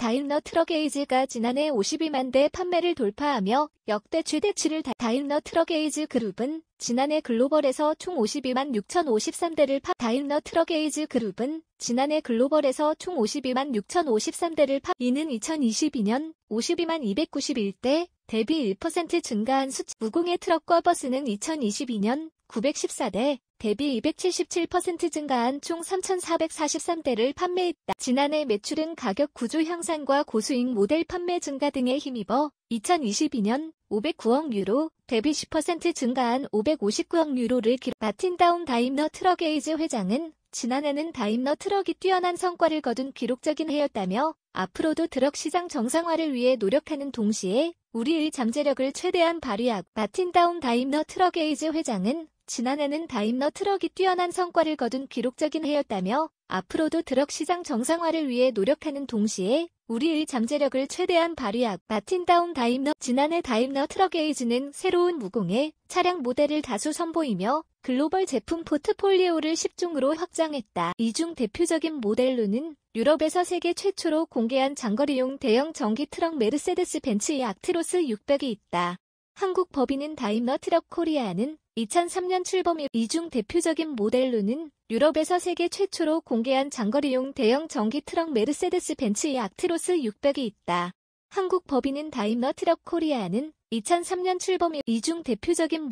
다임러 트럭에이즈가 지난해 52만 대 판매를 돌파하며 역대 최대치를 다 다임러 트럭에이즈 그룹은 지난해 글로벌에서 총 52만 6,053대를 파 다임러 트럭에이즈 그룹은 지난해 글로벌에서 총 52만 6,053대를 파 이는 2022년 52만 291대 대비 1% 증가한 수치 무공해 트럭과 버스는 2022년 914대, 대비 277% 증가한 총 3,443대를 판매했다. 지난해 매출은 가격 구조 향상과 고수익 모델 판매 증가 등에 힘입어 2022년 509억 유로, 대비 10% 증가한 559억 유로를 기록. 마틴다운 다임너 트럭 에이즈 회장은 지난해는 다임너 트럭이 뛰어난 성과를 거둔 기록적인 해였다며 앞으로도 트럭 시장 정상화를 위해 노력하는 동시에 우리의 잠재력을 최대한 발휘하고 마틴다운 다임너 트럭 에이즈 회장은 지난해는 다임러 트럭이 뛰어난 성과를 거둔 기록적인 해였다며 앞으로도 트럭 시장 정상화를 위해 노력하는 동시에 우리의 잠재력을 최대한 발휘하고 마틴다운 다임러 지난해 다임러 트럭 에이즈는 새로운 무공해 차량 모델을 다수 선보이며 글로벌 제품 포트폴리오를 10종으로 확장했다. 이 중 대표적인 모델로는 유럽에서 세계 최초로 공개한 장거리용 대형 전기 트럭 메르세데스 벤츠 의 악트로스 600이 있다. 한국 법인은 다임러 트럭 코리아는 2003년 출범 이중 대표적인 모델로는 유럽에서 세계 최초로 공개한 장거리용 대형 전기 트럭 메르세데스 벤츠의 악트로스 600이 있다. 한국 법인은 다임러 트럭 코리아는 2003년 출범 이중 대표적인